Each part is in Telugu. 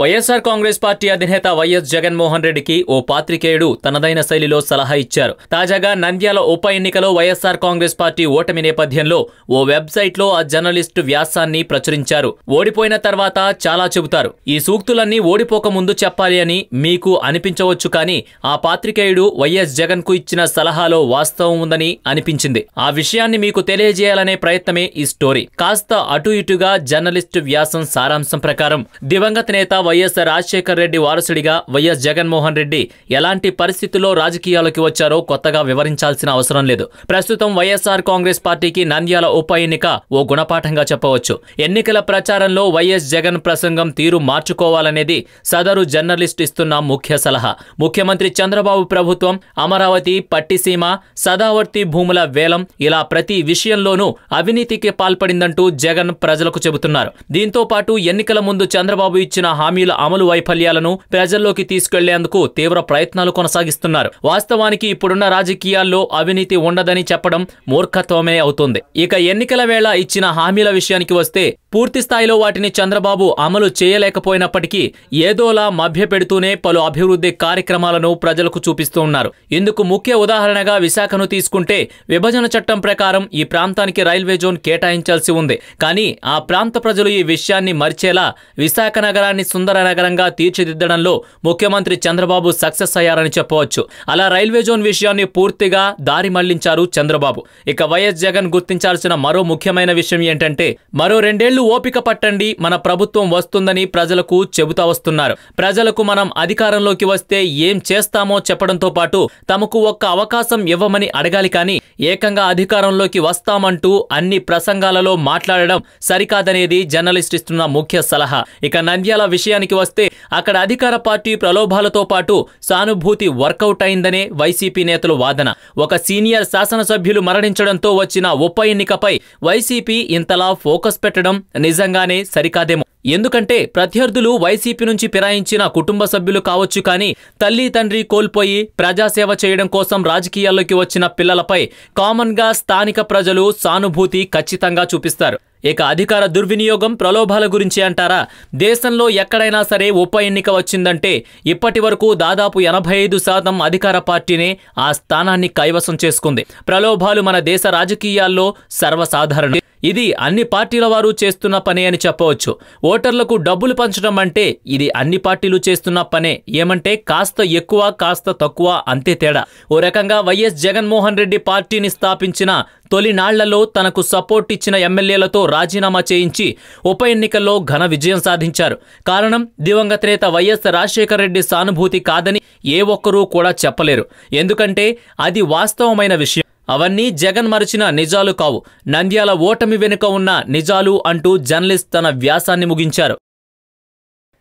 వైఎస్సార్ కాంగ్రెస్ పార్టీ అధినేత వైఎస్ జగన్మోహన్ రెడ్డికి ఓ పాత్రికేయుడు తనదైన శైలిలో సలహా ఇచ్చారు తాజాగా నంద్యాల ఉప ఎన్నికలో వైఎస్సార్ కాంగ్రెస్ పార్టీ ఓటమి నేపథ్యంలో ఓ వెబ్సైట్లో ఆ జర్నలిస్టు వ్యాసాన్ని ప్రచురించారు ఓడిపోయిన తర్వాత చాలా చెబుతారు ఈ సూక్తులన్నీ ఓడిపోక ముందు చెప్పాలి అని మీకు అనిపించవచ్చు కానీ ఆ పాత్రికేయుడు వైఎస్ జగన్ కు ఇచ్చిన సలహాలో వాస్తవం ఉందని అనిపించింది ఆ విషయాన్ని మీకు తెలియజేయాలనే ప్రయత్నమే ఈ స్టోరీ కాస్త అటు ఇటుగా జర్నలిస్టు వ్యాసం సారాంశం ప్రకారం దివంగత నేత వైఎస్ఆర్ రాజశేఖర్ రెడ్డి వారసుడిగా వైఎస్ జగన్మోహన్ రెడ్డి ఎలాంటి పరిస్థితుల్లో రాజకీయాలకు వచ్చారో కొత్తగా వివరించాల్సిన అవసరం లేదు ప్రస్తుతం వైఎస్ఆర్ కాంగ్రెస్ పార్టీకి నంద్యాల ఉప ఎన్నిక ఓ గుణపాఠంగా చెప్పవచ్చు ఎన్నికల ప్రచారంలో వైఎస్ జగన్ ప్రసంగం తీరు మార్చుకోవాలనేది సదరు జర్నలిస్ట్ ఇస్తున్న ముఖ్య సలహా ముఖ్యమంత్రి చంద్రబాబు ప్రభుత్వం అమరావతి పట్టిసీమ సదావర్తి భూముల వేలం ఇలా ప్రతి విషయంలోనూ అవినీతికి పాల్పడిందంటూ జగన్ ప్రజలకు చెబుతున్నారు దీంతో పాటు ఎన్నికల ముందు చంద్రబాబు ఇచ్చిన హామీ హామీల అమలు వైఫల్యాలను ప్రజల్లోకి తీసుకెళ్లేందుకు తీవ్ర ప్రయత్నాలు కొనసాగిస్తున్నారు వాస్తవానికి ఇప్పుడున్న రాజకీయాల్లో అవినీతి ఉండదని చెప్పడం మూర్ఖత్వమే అవుతుంది ఇక ఎన్నికల వేళ ఇచ్చిన హామీల విషయానికి వస్తే పూర్తిస్థాయిలో వాటిని చంద్రబాబు అమలు చేయలేకపోయినప్పటికీ ఏదోలా మభ్యపెడుతూనే పలు అభివృద్ధి కార్యక్రమాలను ప్రజలకు చూపిస్తూ ఉన్నారు ఇందుకు ముఖ్య ఉదాహరణగా విశాఖను తీసుకుంటే విభజన చట్టం ప్రకారం ఈ ప్రాంతానికి రైల్వే జోన్ కేటాయించాల్సి ఉంది కానీ ఆ ప్రాంత ప్రజలు ఈ విషయాన్ని మర్చేలా విశాఖ నగరాన్ని సుందర నగరంగా తీర్చిదిద్దడంలో ముఖ్యమంత్రి చంద్రబాబు సక్సెస్ అయ్యారని చెప్పవచ్చు అలా రైల్వే జోన్ విషయాన్ని పూర్తిగా దారి మళ్లించారు చంద్రబాబు ఇక వైఎస్ జగన్ గుర్తించాల్సిన మరో ముఖ్యమైన విషయం ఏంటంటే మరో రెండేళ్లు ఓపిక పట్టండి మన ప్రభుత్వం వస్తుందని ప్రజలకు చెబుతా వస్తున్నారు ప్రజలకు మనం అధికారంలోకి వస్తే ఏం చేస్తామో చెప్పడంతో పాటు తమకు ఒక్క అవకాశం ఇవ్వమని అడగాలి కానీ ఏకంగా అధికారంలోకి వస్తామంటూ అన్ని ప్రసంగాలలో మాట్లాడడం సరికాదనేది జర్నలిస్ట్ ఇస్తున్న ముఖ్య సలహా ఇక నంద్యాల విషయానికి వస్తే అక్కడ అధికార పార్టీ ప్రలోభాలతో పాటు సానుభూతి వర్కౌట్ అయిందనే వైసీపీ నేతలు వాదన ఒక సీనియర్ శాసనసభ్యులు మరణించడంతో వచ్చిన ఉప ఎన్నికపై వైసీపీ ఇంతలా ఫోకస్ పెట్టడం నిజంగానే సరికాదేమో ఎందుకంటే ప్రత్యర్థులు వైసీపీ నుంచి ఫిరాయించిన కుటుంబ సభ్యులు కావచ్చు కానీ తల్లి తండ్రి కోల్పోయి ప్రజాసేవ చేయడం కోసం రాజకీయాల్లోకి వచ్చిన పిల్లలపై కామన్గా స్థానిక ప్రజలు సానుభూతి ఖచ్చితంగా చూపిస్తారు ఇక అధికార దుర్వినియోగం ప్రలోభాల గురించి అంటారా దేశంలో ఎక్కడైనా సరే ఉప ఎన్నిక వచ్చిందంటే ఇప్పటి వరకు దాదాపు ఎనభై ఐదు శాతం అధికార పార్టీనే ఆ స్థానాన్ని కైవసం చేసుకుంది ప్రలోభాలు మన దేశ రాజకీయాల్లో సర్వసాధారణం ఇది అన్ని పార్టీల వారు చేస్తున్న పనే అని చెప్పవచ్చు ఓటర్లకు డబ్బులు పంచడం అంటే ఇది అన్ని పార్టీలు చేస్తున్న పనే ఏమంటే కాస్త ఎక్కువ కాస్త తక్కువ అంతే తేడా ఓ రకంగా వైఎస్ జగన్మోహన్ రెడ్డి పార్టీని స్థాపించిన తొలినాళ్లలో తనకు సపోర్ట్ ఇచ్చిన ఎమ్మెల్యేలతో రాజీనామా చేయించి ఉప ఎన్నికల్లో ఘన విజయం సాధించారు కారణం దివంగత నేత వైఎస్ రాజశేఖర రెడ్డి సానుభూతి కాదని ఏ ఒక్కరూ కూడా చెప్పలేరు ఎందుకంటే అది వాస్తవమైన విషయం అవన్నీ జగన్ మరచిన నిజాలు కావు నంద్యాల ఓటమి వెనుక ఉన్న నిజాలు అంటూ జర్నలిస్ట్ తన వ్యాసాన్ని ముగించారు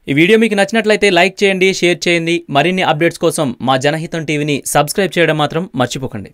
ఈ వీడియో మీకు నచ్చినట్లయితే లైక్ చేయండి షేర్ చేయండి మరిన్ని అప్డేట్స్ కోసం మా జనహితం టీవీని సబ్స్క్రైబ్ చేయడం మాత్రం మర్చిపోకండి